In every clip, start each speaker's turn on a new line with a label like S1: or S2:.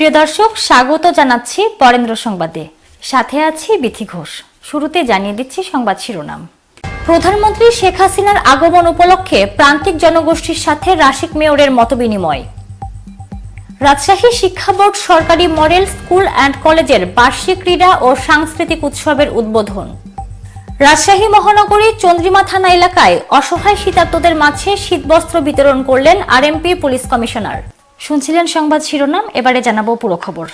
S1: প্রিয় দর্শক স্বাগত জানাচ্ছি বরেন্দ্র সংবাদে সাথে আছি বিথি ঘোষ শুরুতে জানিয়ে দিচ্ছি সংবাদ শিরোনাম প্রধানমন্ত্রী শেখ হাসিনার আগমন উপলক্ষে প্রান্তিক জনগোষ্ঠীর সাথে রাশিক মেয়রের মতবিনিময় রাজশাহী শিক্ষা বোর্ড সরকারি মডেল স্কুল অ্যান্ড কলেজের বার্ষিক ক্রীড়া ও সাংস্কৃতিক উৎসবের উদ্বোধন রাজশাহী মহানগরী চন্দ্রিমা থানা এলাকায় অসহায় শীতার্তদের মাঝে শীতবস্ত্র বিতরণ করলেন আরএমপি পুলিশ কমিশনার শুনছিলেন সংবাদ শিরোনাম এবারে জানাবো পুরো খবর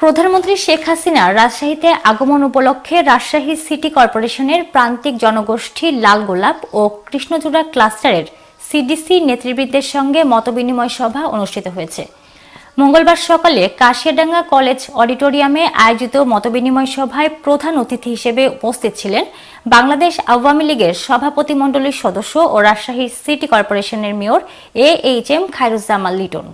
S1: প্রধানমন্ত্রী শেখ হাসিনা রাজশাহীতে আগমন উপলক্ষে রাজশাহী সিটি কর্পোরেশনের প্রান্তিক জনগোষ্ঠী লাল গোলাপ ও কৃষ্ণচূড়া ক্লাস্টারের সিডিসি নেতৃবৃন্দের সঙ্গে মতবিনিময় সভা অনুষ্ঠিত হয়েছে মঙ্গলবার সকালে কাশিয়াডাঙ্গা কলেজ অডিটোরিয়ামে আয়োজিত মতবিনিময় সভায় প্রধান অতিথি হিসেবে উপস্থিত ছিলেন বাংলাদেশ আওয়ামী লীগের সভাপতিমণ্ডলীর সদস্য ও রাজশাহী সিটি কর্পোরেশনের mayor A H M Khairuzzaman Liton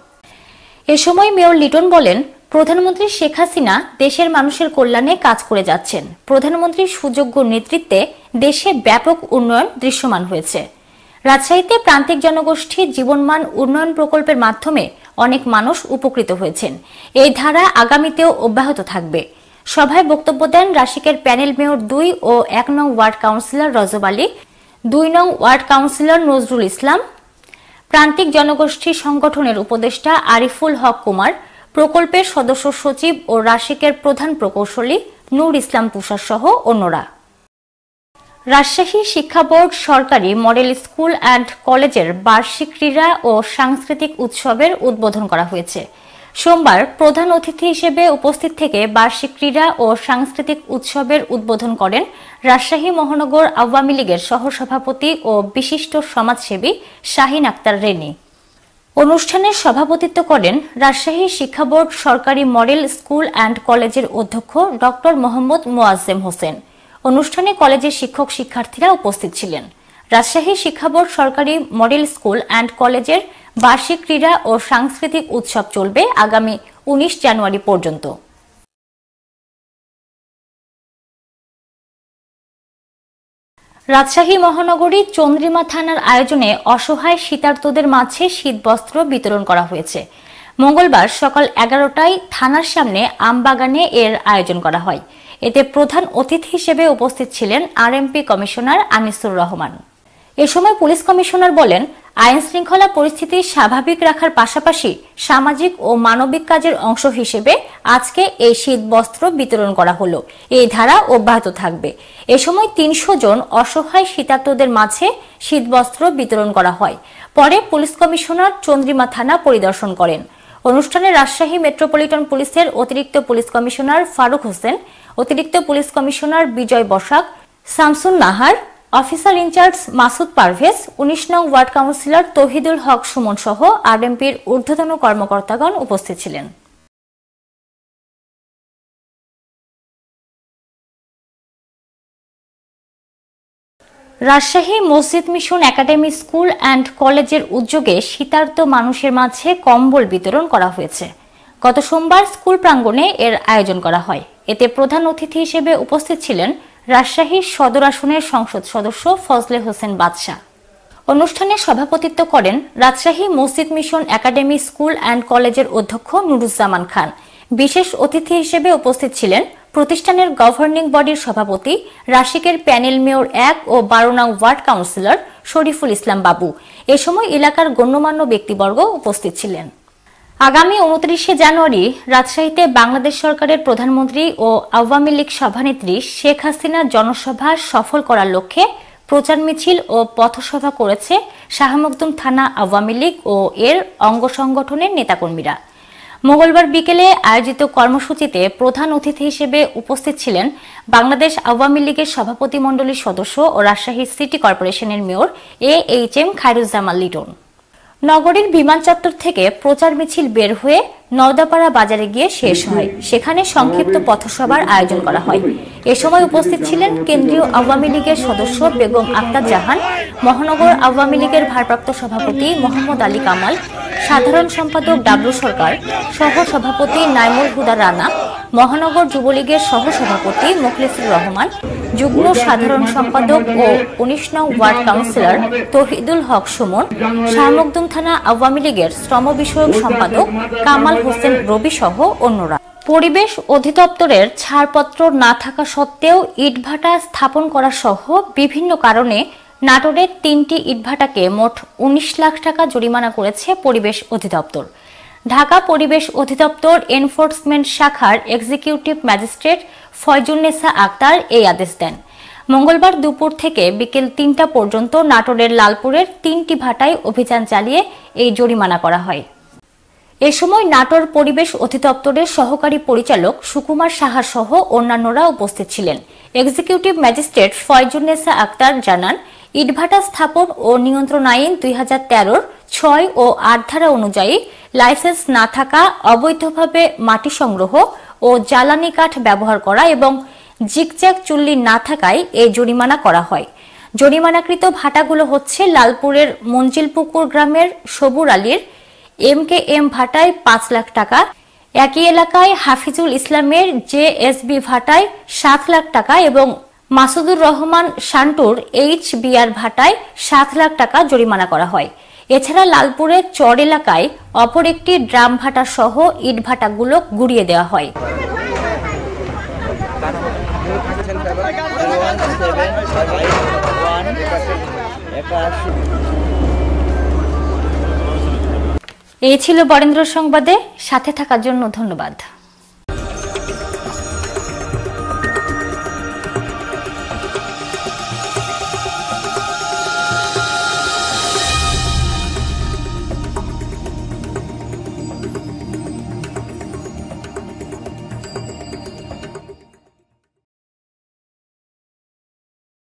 S1: এ সময় মেয়র লিটন বলেন প্রধানমন্ত্রী শেখ হাসিনা দেশের মানুষের কল্যাণে কাজ করে যাচ্ছেন প্রধানমন্ত্রীর সুযোগ্য নেতৃত্বে দেশে ব্যাপক উন্নয়ন দৃশ্যমান হয়েছে রাজশাহীতে প্রান্তিক জনগোষ্ঠীর জীবনমান উন্নয়ন প্রকল্পের মাধ্যমে অনেক মানুষ উপকৃত হয়েছেন এই ধারা আগামীতেও অব্যাহত থাকবে সভায় বক্তব্য দেন রাশিকের প্যানেল মেয়র দুই ও এক নং ওয়ার্ড কাউন্সিলর রজব আলী দুই নং ওয়ার্ড কাউন্সিলর নজরুল ইসলাম প্রান্তিক জনগোষ্ঠী সংগঠনের উপদেষ্টা আরিফুল হক কুমার প্রকল্পের সদস্য সচিব ও রাশিকের প্রধান প্রকৌশলী নূর ইসলাম পুষার সহ অন্যরা রাজশাহী শিক্ষা বোর্ড সরকারি মডেল স্কুল অ্যান্ড কলেজের বার্ষিক ক্রীড়া ও সাংস্কৃতিক উৎসবের উদ্বোধন করা হয়েছে সোমবার প্রধান অতিথি হিসেবে উপস্থিত থেকে বার্ষিক ক্রীড়া ও সাংস্কৃতিক উৎসবের উদ্বোধন করেন রাজশাহী মহানগর আওয়ামী লীগের সহসভাপতি ও বিশিষ্ট সমাজসেবী শাহিন আক্তার রেনি অনুষ্ঠানে সভাপতিত্ব করেন রাজশাহী শিক্ষা বোর্ড সরকারি মডেল স্কুল অ্যান্ড কলেজের অধ্যক্ষ ডক্টর মোহাম্মদ মোয়াজ্জেম হোসেন অনুষ্ঠানে কলেজের শিক্ষক শিক্ষার্থীরা উপস্থিত ছিলেন রাজশাহী শিক্ষাবোর্ড সরকারি মডেল স্কুল অ্যান্ড কলেজের বার্ষিক ক্রীড়া ও সাংস্কৃতিক উৎসব চলবে আগামী উনিশ জানুয়ারি পর্যন্ত রাজশাহী মহানগরী চন্দ্রিমা থানার আয়োজনে অসহায় শীতার্থদের মাঝে শীতবস্ত্র বিতরণ করা হয়েছে মঙ্গলবার সকাল এগারোটায় থানার সামনে আমবাগানে এর আয়োজন করা হয় এতে প্রধান অতিথি হিসেবে উপস্থিত ছিলেন আরএমপি কমিশনার আনিসুর রহমান এ সময় পুলিশ কমিশনার বলেন আইন শৃঙ্খলা পরিস্থিতি স্বাভাবিক রাখার পাশাপাশি সামাজিক ও মানবিক কাজের অংশ হিসেবে আজকে এই শীত বস্ত্র বিতরণ করা হলো এই ধারা অব্যাহত থাকবে এ সময় তিনশো জন অসহায় শীতার্তদের মাঝে শীতবস্ত্র বিতরণ করা হয় পরে পুলিশ কমিশনার চন্দ্রিমা থানা পরিদর্শন করেন অনুষ্ঠানে রাজশাহী মেট্রোপলিটন পুলিশের অতিরিক্ত পুলিশ কমিশনার ফারুক হোসেন অতিরিক্ত police commissioner Bijoy Basak Shamsun Nahar officer in charge Masud Parvez উনিশ নং ওয়ার্ড কাউন্সিলর তহিদুল হক সুমন সহ আরএমপির ঊর্ধ্বতন কর্মকর্তাগণ উপস্থিত ছিলেন রাজশাহী মসজিদ মিশন একাডেমি স্কুল অ্যান্ড কলেজের উদ্যোগে শীতার্থ মানুষের মাঝে কম্বল বিতরণ করা হয়েছে গত সোমবার স্কুল প্রাঙ্গণে এর আয়োজন করা হয় এতে প্রধান অতিথি হিসেবে উপস্থিত ছিলেন রাজশাহী সদর আসনের সংসদ সদস্য ফজলে হোসেন বাদশাহ অনুষ্ঠানে সভাপতিত্ব করেন রাজশাহী মসজিদ মিশন একাডেমি স্কুল অ্যান্ড কলেজের অধ্যক্ষ নুরুজ্জামান খান বিশেষ অতিথি হিসেবে উপস্থিত ছিলেন প্রতিষ্ঠানের গভর্নিং বডির সভাপতি রাশিকের প্যানেল মেয়র এক ও বারো নং ওয়ার্ড কাউন্সিলর শরীফুল ইসলাম বাবু এ সময় এলাকার গণ্যমান্য ব্যক্তিবর্গ উপস্থিত ছিলেন আগামী উনত্রিশে জানুয়ারি রাজশাহীতে বাংলাদেশ সরকারের প্রধানমন্ত্রী ও আওয়ামী লীগ সভানেত্রী শেখ হাসিনার জনসভা সফল করার লক্ষ্যে প্রচার মিছিল ও পথসভা করেছে শাহমখদুম থানা আওয়ামী লীগ ও এর অঙ্গ সংগঠনের নেতাকর্মীরা মঙ্গলবার বিকেলে আয়োজিত কর্মসূচিতে প্রধান অতিথি হিসেবে উপস্থিত ছিলেন বাংলাদেশ আওয়ামী লীগের সভাপতিমণ্ডলীর সদস্য ও রাজশাহী সিটি কর্পোরেশনের mayor A H M Khairuzzaman Liton নগরীর বিমান চত্বর থেকে প্রচার মিছিল বের হয়ে নওদাপাড়া বাজারে গিয়ে শেষ হয় সেখানে সংক্ষিপ্ত পথসভার আয়োজন করা হয় এ সময় উপস্থিত ছিলেন কেন্দ্রীয় আওয়ামী লীগের সদস্য বেগম আক্তার জাহান মহানগর আওয়ামী লীগের ভারপ্রাপ্ত সভাপতি মোহাম্মদ আলী কামাল সাধারণ সম্পাদক ডাবলু সরকার সহ সভাপতি নাইমুল হুদা রানা মহানগর যুবলীগের সহ সভাপতি মুখলেসুর রহমান যুগ্ম সাধারণ সম্পাদক ও উনিশ নং ওয়ার্ড কাউন্সিলর তহিদুল হক সুমন শাহমকদুম থানা আওয়ামী লীগের শ্রম বিষয়ক সম্পাদক কামাল হোসেন রবি সহ অন্যরা পরিবেশ অধিদপ্তরের ছাড়পত্র না থাকা সত্ত্বেও ইটভাটা স্থাপন করা সহ বিভিন্ন কারণে নাটোরের তিনটি ইটভাটাকে মোট উনিশ লাখ টাকা জরিমানা করেছে পরিবেশ অধিদপ্তর ঢাকা পরিবেশ অধিদপ্তর এনফোর্সমেন্ট শাখার এক্সিকিউটিভ ম্যাজিস্ট্রেট ফয়জুলনেসা আক্তার এই আদেশ দেন মঙ্গলবার দুপুর থেকে বিকেল তিনটা পর্যন্ত নাটোরের লালপুরের তিনটি ভাটায় অভিযান চালিয়ে এই জরিমানা করা হয় এ সময় নাটোর পরিবেশ অধিদপ্তরের সহকারী পরিচালক সুকুমার সাহা সহ অন্যান্যরা উপস্থিত ছিলেন এক্সিকিউটিভ ম্যাজিস্ট্রেট ফয়জুলনেসা আক্তার জানান ইটভাটা স্থাপন ও নিয়ন্ত্রণ আইন দুই হাজার তেরোর ছয় ও আট ধারা অনুযায়ী লাইসেন্স না থাকা অবৈধভাবে মাটি সংগ্রহ ও জ্বালানি কাঠ ব্যবহার করা এবং জিকজ্যাক চুল্লি না থাকায় এই জরিমানা করা হয় জরিমানাকৃত ভাটাগুলো হচ্ছে লালপুরের মঞ্জিলপুকুর গ্রামের সবুর আলীর এম কে এম ভাটায় পাঁচ লাখ টাকা একই এলাকায় হাফিজুল ইসলামের জে এস বি ভাটায় সাত লাখ টাকা এবং মাসুদুর রহমান শান্টুর এইচ বিআর ভাটায় সাত লাখ টাকা জরিমানা করা হয় এছাড়া লালপুরের চর এলাকায় অপর একটি ড্রাম ভাটা সহ ইটভাটাগুলো গুড়িয়ে দেওয়া হয় এই ছিল বরেন্দ্র সংবাদে সাথে থাকার জন্য ধন্যবাদ